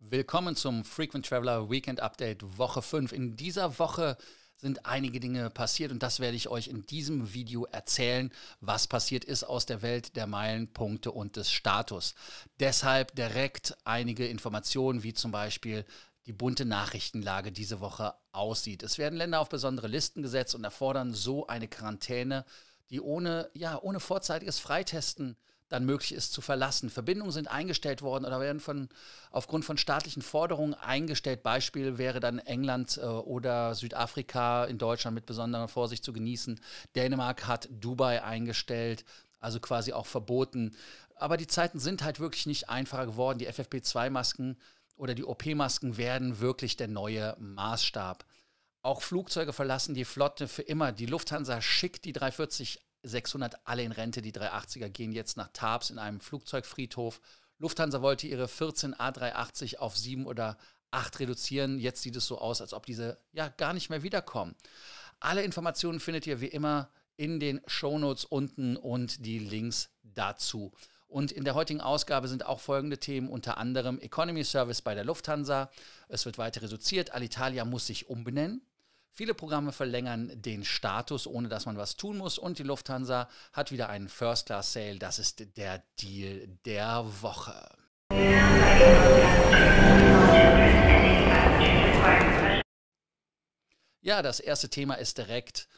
Willkommen zum Frequent Traveler Weekend Update Woche 5. In dieser Woche sind einige Dinge passiert und das werde ich euch in diesem Video erzählen, was passiert ist aus der Welt der Meilenpunkte und des Status. Deshalb direkt einige Informationen wie zum Beispiel die bunte Nachrichtenlage diese Woche aussieht. Es werden Länder auf besondere Listen gesetzt und erfordern so eine Quarantäne, die ohne, ja, ohne vorzeitiges Freitesten dann möglich ist zu verlassen. Verbindungen sind eingestellt worden oder werden von, aufgrund von staatlichen Forderungen eingestellt. Beispiel wäre dann England äh, oder Südafrika in Deutschland mit besonderer Vorsicht zu genießen. Dänemark hat Dubai eingestellt, also quasi auch verboten. Aber die Zeiten sind halt wirklich nicht einfacher geworden. Die FFP2-Masken oder die OP-Masken werden wirklich der neue Maßstab. Auch Flugzeuge verlassen die Flotte für immer. Die Lufthansa schickt die 340 600 alle in Rente. Die 380er gehen jetzt nach Tarbs in einem Flugzeugfriedhof. Lufthansa wollte ihre 14 A380 auf 7 oder 8 reduzieren. Jetzt sieht es so aus, als ob diese ja gar nicht mehr wiederkommen. Alle Informationen findet ihr wie immer in den Shownotes unten und die Links dazu. Und in der heutigen Ausgabe sind auch folgende Themen, unter anderem Economy Service bei der Lufthansa. Es wird weiter reduziert. Alitalia muss sich umbenennen. Viele Programme verlängern den Status, ohne dass man was tun muss. Und die Lufthansa hat wieder einen First-Class-Sale. Das ist der Deal der Woche. Ja, das erste Thema ist direkt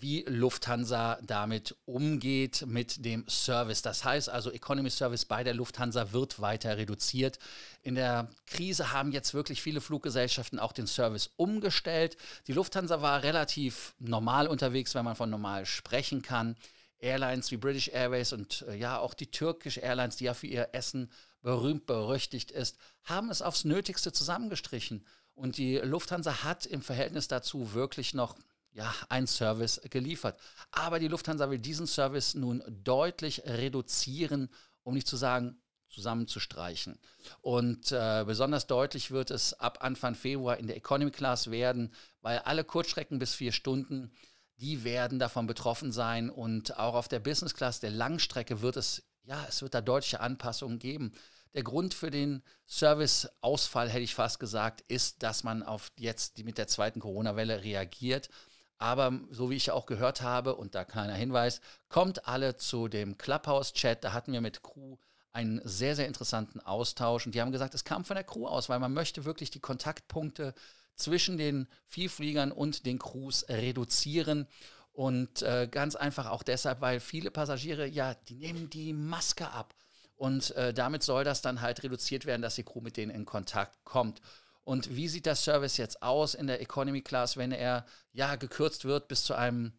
wie Lufthansa damit umgeht mit dem Service. Das heißt also, Economy Service bei der Lufthansa wird weiter reduziert. In der Krise haben jetzt wirklich viele Fluggesellschaften auch den Service umgestellt. Die Lufthansa war relativ normal unterwegs, wenn man von normal sprechen kann. Airlines wie British Airways und äh, ja auch die Turkish Airlines, die ja für ihr Essen berühmt berüchtigt ist, haben es aufs Nötigste zusammengestrichen. Und die Lufthansa hat im Verhältnis dazu wirklich noch ja, ein Service geliefert. Aber die Lufthansa will diesen Service nun deutlich reduzieren, um nicht zu sagen zusammenzustreichen. Und äh, besonders deutlich wird es ab Anfang Februar in der Economy Class werden, weil alle Kurzstrecken bis vier Stunden, die werden davon betroffen sein. Und auch auf der Business Class, der Langstrecke, wird es, ja, es wird da deutliche Anpassungen geben. Der Grund für den Serviceausfall, hätte ich fast gesagt, ist, dass man auf jetzt die, mit der zweiten Corona-Welle reagiert. Aber so wie ich auch gehört habe, und da kleiner Hinweis, kommt alle zu dem Clubhouse-Chat. Da hatten wir mit Crew einen sehr, sehr interessanten Austausch. Und die haben gesagt, es kam von der Crew aus, weil man möchte wirklich die Kontaktpunkte zwischen den Vielfliegern und den Crews reduzieren. Und äh, ganz einfach auch deshalb, weil viele Passagiere, ja, die nehmen die Maske ab. Und äh, damit soll das dann halt reduziert werden, dass die Crew mit denen in Kontakt kommt. Und wie sieht das Service jetzt aus in der Economy Class, wenn er ja gekürzt wird bis zu einem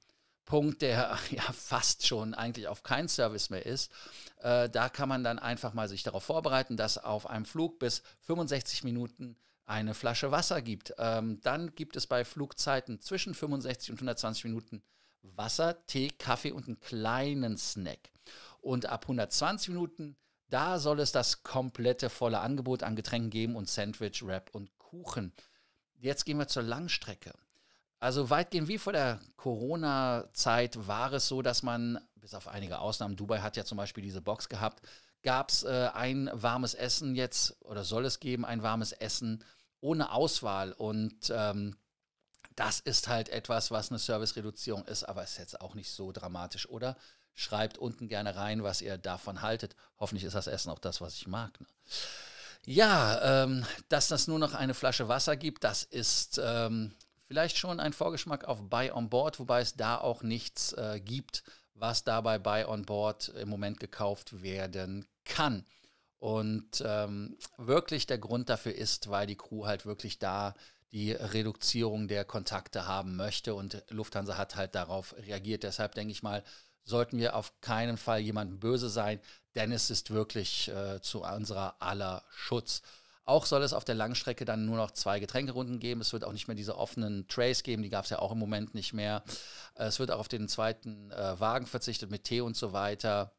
Punkt, der ja fast schon eigentlich auf kein Service mehr ist? Äh, da kann man dann einfach mal sich darauf vorbereiten, dass auf einem Flug bis 65 Minuten eine Flasche Wasser gibt. Ähm, dann gibt es bei Flugzeiten zwischen 65 und 120 Minuten Wasser, Tee, Kaffee und einen kleinen Snack. Und ab 120 Minuten da soll es das komplette volle Angebot an Getränken geben und Sandwich, Wrap und Kuchen. Jetzt gehen wir zur Langstrecke. Also weitgehend wie vor der Corona-Zeit war es so, dass man, bis auf einige Ausnahmen, Dubai hat ja zum Beispiel diese Box gehabt, gab es äh, ein warmes Essen jetzt oder soll es geben ein warmes Essen ohne Auswahl. Und ähm, das ist halt etwas, was eine Service-Reduzierung ist, aber ist jetzt auch nicht so dramatisch, oder? Schreibt unten gerne rein, was ihr davon haltet. Hoffentlich ist das Essen auch das, was ich mag. Ne? Ja, ähm, dass das nur noch eine Flasche Wasser gibt, das ist ähm, vielleicht schon ein Vorgeschmack auf Buy on Board, wobei es da auch nichts äh, gibt, was dabei Buy on Board im Moment gekauft werden kann. Und ähm, wirklich der Grund dafür ist, weil die Crew halt wirklich da die Reduzierung der Kontakte haben möchte und Lufthansa hat halt darauf reagiert. Deshalb denke ich mal, sollten wir auf keinen Fall jemandem böse sein, denn es ist wirklich äh, zu unserer aller Schutz. Auch soll es auf der Langstrecke dann nur noch zwei Getränkerunden geben. Es wird auch nicht mehr diese offenen Trays geben, die gab es ja auch im Moment nicht mehr. Äh, es wird auch auf den zweiten äh, Wagen verzichtet mit Tee und so weiter.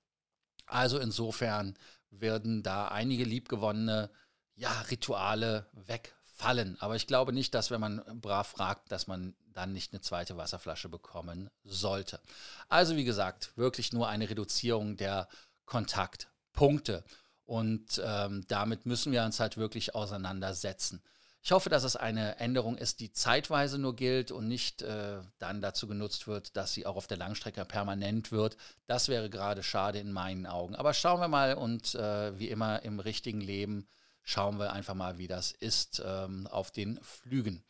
Also insofern werden da einige liebgewonnene ja, Rituale wegfallen fallen. Aber ich glaube nicht, dass wenn man brav fragt, dass man dann nicht eine zweite Wasserflasche bekommen sollte. Also wie gesagt, wirklich nur eine Reduzierung der Kontaktpunkte. Und ähm, damit müssen wir uns halt wirklich auseinandersetzen. Ich hoffe, dass es eine Änderung ist, die zeitweise nur gilt und nicht äh, dann dazu genutzt wird, dass sie auch auf der Langstrecke permanent wird. Das wäre gerade schade in meinen Augen. Aber schauen wir mal und äh, wie immer im richtigen Leben schauen wir einfach mal, wie das ist ähm, auf den Flügen.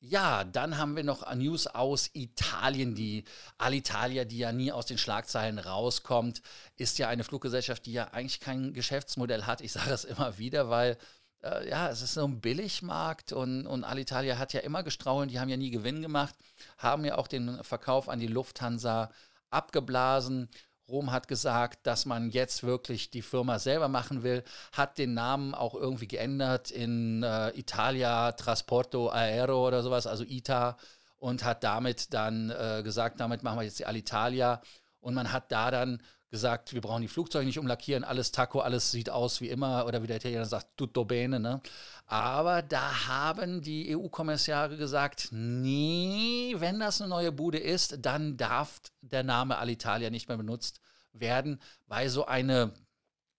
Ja, dann haben wir noch News aus Italien. Die Alitalia, die ja nie aus den Schlagzeilen rauskommt, ist ja eine Fluggesellschaft, die ja eigentlich kein Geschäftsmodell hat. Ich sage es immer wieder, weil äh, ja, es ist so ein Billigmarkt und, und Alitalia hat ja immer gestraulen, die haben ja nie Gewinn gemacht, haben ja auch den Verkauf an die Lufthansa abgeblasen Rom hat gesagt, dass man jetzt wirklich die Firma selber machen will, hat den Namen auch irgendwie geändert in äh, Italia Trasporto Aero oder sowas, also ITA, und hat damit dann äh, gesagt, damit machen wir jetzt die Alitalia. Und man hat da dann gesagt, wir brauchen die Flugzeuge nicht umlackieren, alles Taco, alles sieht aus wie immer oder wie der Italiener sagt, tutto bene. Ne? Aber da haben die EU-Kommissare gesagt, nee, wenn das eine neue Bude ist, dann darf der Name Alitalia nicht mehr benutzt werden, weil so eine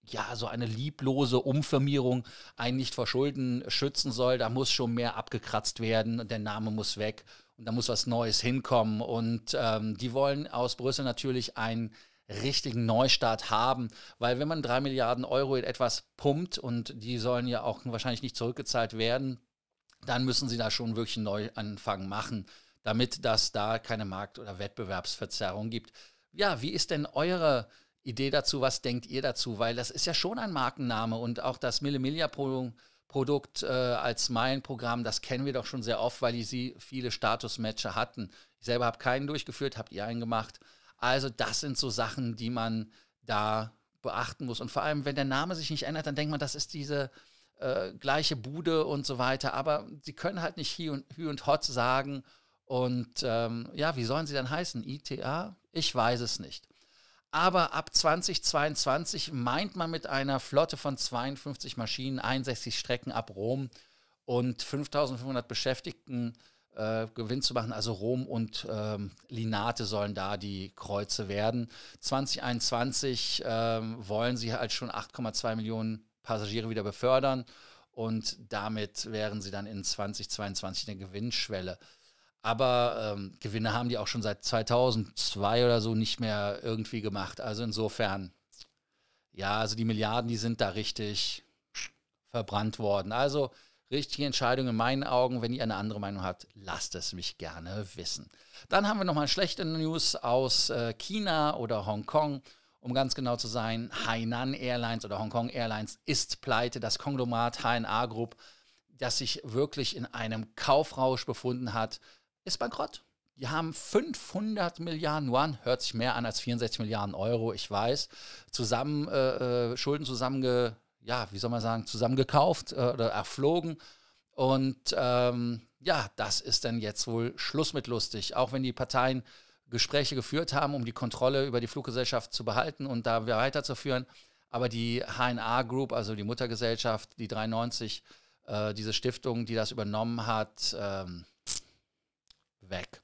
ja, so eine lieblose Umfirmierung einen nicht vor Schulden schützen soll. Da muss schon mehr abgekratzt werden und der Name muss weg und da muss was Neues hinkommen. Und ähm, die wollen aus Brüssel natürlich ein richtigen Neustart haben. Weil wenn man drei Milliarden Euro in etwas pumpt und die sollen ja auch wahrscheinlich nicht zurückgezahlt werden, dann müssen sie da schon wirklich einen Neuanfang machen, damit das da keine Markt- oder Wettbewerbsverzerrung gibt. Ja, wie ist denn eure Idee dazu? Was denkt ihr dazu? Weil das ist ja schon ein Markenname und auch das Millimilia-Produkt Produkt äh, als Meilenprogramm, das kennen wir doch schon sehr oft, weil die sie viele Statusmatcher hatten. Ich selber habe keinen durchgeführt, habt ihr einen gemacht. Also das sind so Sachen, die man da beachten muss. Und vor allem, wenn der Name sich nicht ändert, dann denkt man, das ist diese äh, gleiche Bude und so weiter. Aber sie können halt nicht Hü und, Hü und Hot sagen. Und ähm, ja, wie sollen sie dann heißen? ITA? Ich weiß es nicht. Aber ab 2022 meint man mit einer Flotte von 52 Maschinen, 61 Strecken ab Rom und 5500 Beschäftigten äh, Gewinn zu machen. Also Rom und ähm, Linate sollen da die Kreuze werden. 2021 ähm, wollen sie halt schon 8,2 Millionen Passagiere wieder befördern und damit wären sie dann in 2022 eine Gewinnschwelle. Aber ähm, Gewinne haben die auch schon seit 2002 oder so nicht mehr irgendwie gemacht. Also insofern, ja, also die Milliarden, die sind da richtig verbrannt worden. Also richtige Entscheidung in meinen Augen. Wenn ihr eine andere Meinung habt, lasst es mich gerne wissen. Dann haben wir nochmal schlechte News aus äh, China oder Hongkong. Um ganz genau zu sein, Hainan Airlines oder Hongkong Airlines ist pleite. Das Konglomerat HNA Group, das sich wirklich in einem Kaufrausch befunden hat, ist bankrott. Die haben 500 Milliarden Yuan, hört sich mehr an als 64 Milliarden Euro, ich weiß, zusammen, äh, äh Schulden zusammenge ja, wie soll man sagen, zusammengekauft äh, oder erflogen. Und ähm, ja, das ist dann jetzt wohl Schluss mit lustig. Auch wenn die Parteien Gespräche geführt haben, um die Kontrolle über die Fluggesellschaft zu behalten und da weiterzuführen. Aber die HNA Group, also die Muttergesellschaft, die 93, äh, diese Stiftung, die das übernommen hat, ähm, weg.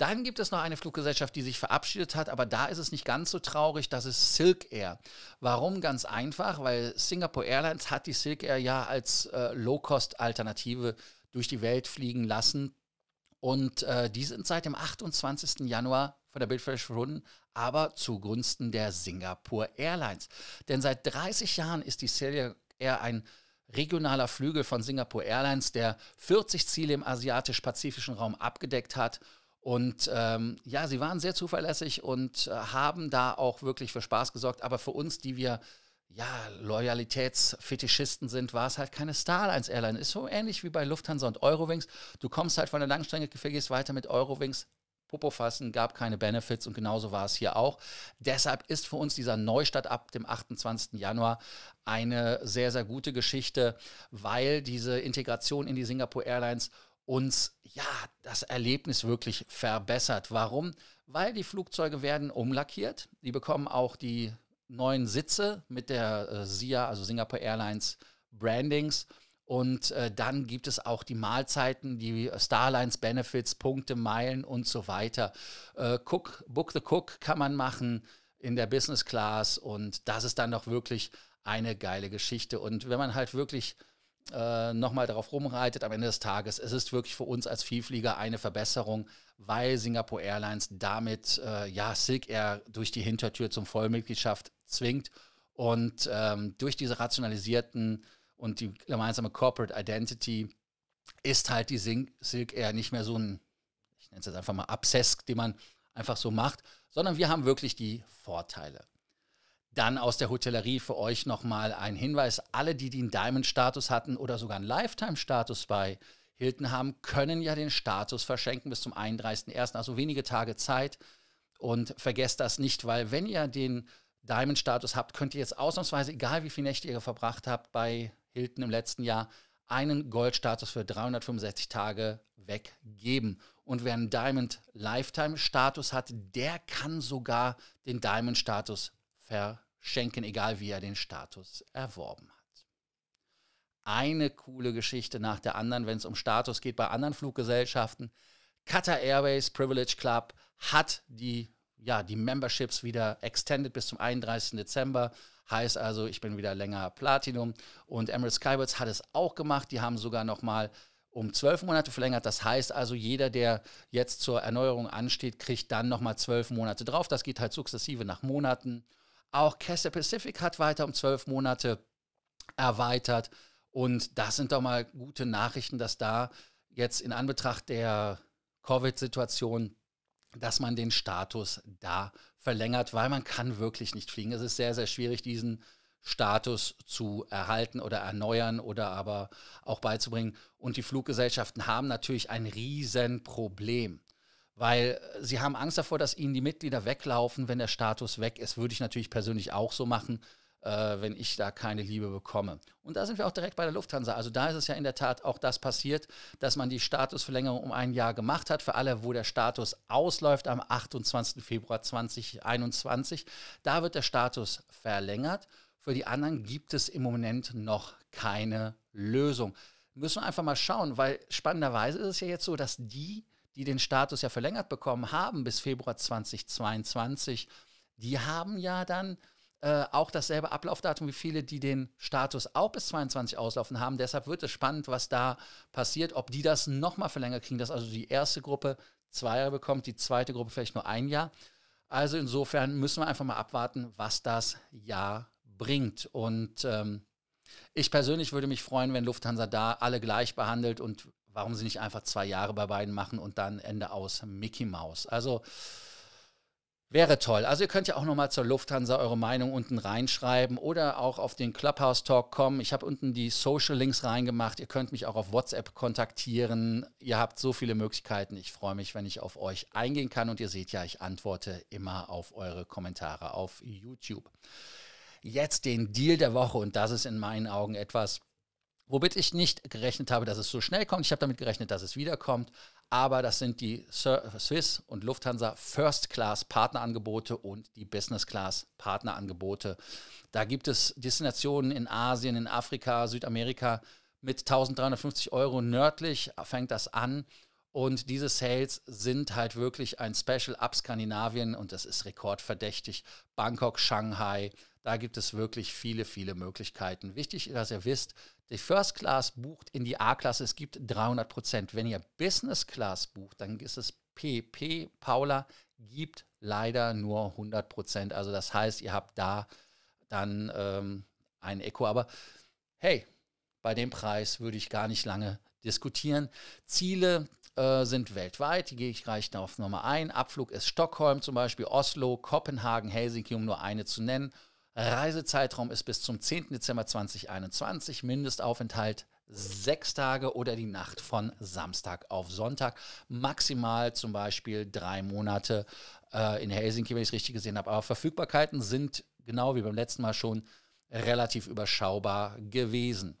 Dann gibt es noch eine Fluggesellschaft, die sich verabschiedet hat, aber da ist es nicht ganz so traurig, das ist Silk Air. Warum? Ganz einfach, weil Singapore Airlines hat die Silk Air ja als äh, Low-Cost-Alternative durch die Welt fliegen lassen. Und äh, die sind seit dem 28. Januar von der Bild verschwunden, aber zugunsten der Singapore Airlines. Denn seit 30 Jahren ist die Silk Air ein regionaler Flügel von Singapore Airlines, der 40 Ziele im asiatisch-pazifischen Raum abgedeckt hat und ähm, ja, sie waren sehr zuverlässig und äh, haben da auch wirklich für Spaß gesorgt. Aber für uns, die wir ja, Loyalitätsfetischisten sind, war es halt keine Starlines Airline. Ist so ähnlich wie bei Lufthansa und Eurowings. Du kommst halt von der Langstrecke, gehst weiter mit Eurowings. Popo fassen, gab keine Benefits und genauso war es hier auch. Deshalb ist für uns dieser Neustart ab dem 28. Januar eine sehr, sehr gute Geschichte, weil diese Integration in die Singapore Airlines uns ja das Erlebnis wirklich verbessert. Warum? Weil die Flugzeuge werden umlackiert. Die bekommen auch die neuen Sitze mit der äh, SIA, also Singapore Airlines Brandings. Und äh, dann gibt es auch die Mahlzeiten, die Starlines Benefits, Punkte, Meilen und so weiter. Äh, Cook, Book the Cook kann man machen in der Business Class und das ist dann doch wirklich eine geile Geschichte. Und wenn man halt wirklich äh, nochmal darauf rumreitet, am Ende des Tages, es ist wirklich für uns als Vielflieger eine Verbesserung, weil Singapore Airlines damit äh, ja Silk Air durch die Hintertür zum Vollmitgliedschaft zwingt und ähm, durch diese rationalisierten und die gemeinsame Corporate Identity ist halt die Silk Air nicht mehr so ein, ich nenne es jetzt einfach mal Absess, den man einfach so macht, sondern wir haben wirklich die Vorteile. Dann aus der Hotellerie für euch nochmal ein Hinweis. Alle, die den Diamond-Status hatten oder sogar einen Lifetime-Status bei Hilton haben, können ja den Status verschenken bis zum 31.01., also wenige Tage Zeit. Und vergesst das nicht, weil wenn ihr den Diamond-Status habt, könnt ihr jetzt ausnahmsweise, egal wie viele Nächte ihr verbracht habt bei Hilton im letzten Jahr, einen Gold-Status für 365 Tage weggeben. Und wer einen Diamond Lifetime-Status hat, der kann sogar den Diamond-Status verschenken, egal wie er den Status erworben hat. Eine coole Geschichte nach der anderen, wenn es um Status geht bei anderen Fluggesellschaften. Qatar Airways Privilege Club hat die, ja, die Memberships wieder extended bis zum 31. Dezember. Heißt also, ich bin wieder länger Platinum. Und Emirates Skywards hat es auch gemacht. Die haben sogar nochmal um zwölf Monate verlängert. Das heißt also, jeder, der jetzt zur Erneuerung ansteht, kriegt dann nochmal zwölf Monate drauf. Das geht halt sukzessive nach Monaten. Auch Cassia Pacific hat weiter um zwölf Monate erweitert. Und das sind doch mal gute Nachrichten, dass da jetzt in Anbetracht der Covid-Situation, dass man den Status da verlängert, weil man kann wirklich nicht fliegen. Es ist sehr, sehr schwierig, diesen Status zu erhalten oder erneuern oder aber auch beizubringen. Und die Fluggesellschaften haben natürlich ein Riesenproblem weil äh, sie haben Angst davor, dass ihnen die Mitglieder weglaufen, wenn der Status weg ist. Würde ich natürlich persönlich auch so machen, äh, wenn ich da keine Liebe bekomme. Und da sind wir auch direkt bei der Lufthansa. Also da ist es ja in der Tat auch das passiert, dass man die Statusverlängerung um ein Jahr gemacht hat. Für alle, wo der Status ausläuft am 28. Februar 2021, da wird der Status verlängert. Für die anderen gibt es im Moment noch keine Lösung. Müssen wir einfach mal schauen, weil spannenderweise ist es ja jetzt so, dass die die den Status ja verlängert bekommen haben bis Februar 2022, die haben ja dann äh, auch dasselbe Ablaufdatum wie viele, die den Status auch bis 22 auslaufen haben. Deshalb wird es spannend, was da passiert, ob die das nochmal verlängert kriegen, dass also die erste Gruppe zwei Jahre bekommt, die zweite Gruppe vielleicht nur ein Jahr. Also insofern müssen wir einfach mal abwarten, was das Jahr bringt. Und ähm, ich persönlich würde mich freuen, wenn Lufthansa da alle gleich behandelt und warum sie nicht einfach zwei Jahre bei beiden machen und dann Ende aus Mickey Mouse. Also wäre toll. Also ihr könnt ja auch nochmal zur Lufthansa eure Meinung unten reinschreiben oder auch auf den Clubhouse Talk kommen. Ich habe unten die Social Links reingemacht. Ihr könnt mich auch auf WhatsApp kontaktieren. Ihr habt so viele Möglichkeiten. Ich freue mich, wenn ich auf euch eingehen kann und ihr seht ja, ich antworte immer auf eure Kommentare auf YouTube. Jetzt den Deal der Woche und das ist in meinen Augen etwas, Womit ich nicht gerechnet habe, dass es so schnell kommt. Ich habe damit gerechnet, dass es wiederkommt. Aber das sind die Swiss und Lufthansa First Class Partnerangebote und die Business Class Partnerangebote. Da gibt es Destinationen in Asien, in Afrika, Südamerika mit 1350 Euro. Nördlich fängt das an. Und diese Sales sind halt wirklich ein Special ab Skandinavien und das ist rekordverdächtig. Bangkok, Shanghai, da gibt es wirklich viele, viele Möglichkeiten. Wichtig, dass ihr wisst, die First Class bucht in die A-Klasse, es gibt 300 Prozent. Wenn ihr Business Class bucht, dann ist es PP, Paula, gibt leider nur 100 Prozent. Also das heißt, ihr habt da dann ähm, ein Echo. Aber hey, bei dem Preis würde ich gar nicht lange diskutieren. Ziele äh, sind weltweit, die gehe ich gleich auf nochmal ein. Abflug ist Stockholm zum Beispiel, Oslo, Kopenhagen, Helsinki, um nur eine zu nennen. Reisezeitraum ist bis zum 10. Dezember 2021, Mindestaufenthalt sechs Tage oder die Nacht von Samstag auf Sonntag. Maximal zum Beispiel drei Monate äh, in Helsinki, wenn ich es richtig gesehen habe. Aber Verfügbarkeiten sind genau wie beim letzten Mal schon relativ überschaubar gewesen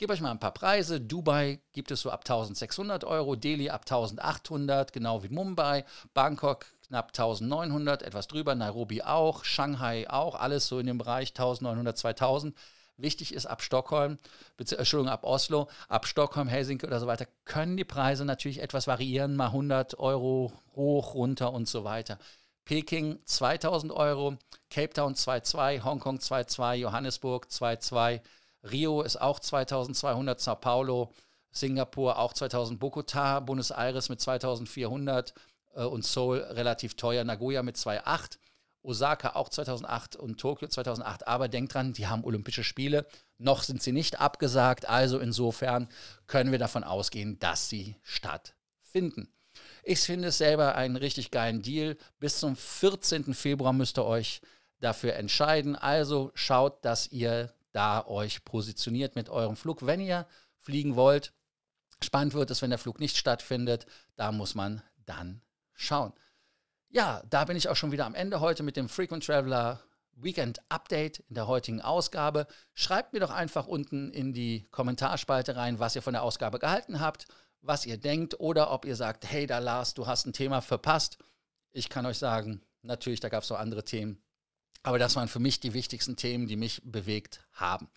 gebe euch mal ein paar Preise. Dubai gibt es so ab 1600 Euro, Delhi ab 1800, genau wie Mumbai, Bangkok knapp 1900, etwas drüber, Nairobi auch, Shanghai auch, alles so in dem Bereich 1900, 2000. Wichtig ist ab Stockholm, Entschuldigung, ab Oslo, ab Stockholm, Helsinki oder so weiter, können die Preise natürlich etwas variieren, mal 100 Euro hoch, runter und so weiter. Peking 2000 Euro, Cape Town 2,2, Hongkong 2,2, Johannesburg 2,2, Rio ist auch 2200, Sao Paulo, Singapur auch 2000, Bogota, Buenos Aires mit 2400 äh, und Seoul relativ teuer, Nagoya mit 2,8. Osaka auch 2008 und Tokio 2008. Aber denkt dran, die haben Olympische Spiele. Noch sind sie nicht abgesagt. Also insofern können wir davon ausgehen, dass sie stattfinden. Ich finde es selber einen richtig geilen Deal. Bis zum 14. Februar müsst ihr euch dafür entscheiden. Also schaut, dass ihr da euch positioniert mit eurem Flug. Wenn ihr fliegen wollt, spannend wird es, wenn der Flug nicht stattfindet. Da muss man dann schauen. Ja, da bin ich auch schon wieder am Ende heute mit dem Frequent Traveler Weekend Update in der heutigen Ausgabe. Schreibt mir doch einfach unten in die Kommentarspalte rein, was ihr von der Ausgabe gehalten habt, was ihr denkt oder ob ihr sagt, hey da Lars, du hast ein Thema verpasst. Ich kann euch sagen, natürlich, da gab es noch andere Themen, aber das waren für mich die wichtigsten Themen, die mich bewegt haben.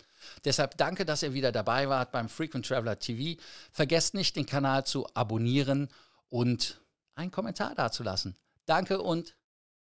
Deshalb danke, dass ihr wieder dabei wart beim Frequent Traveler TV. Vergesst nicht, den Kanal zu abonnieren und einen Kommentar dazulassen. Danke und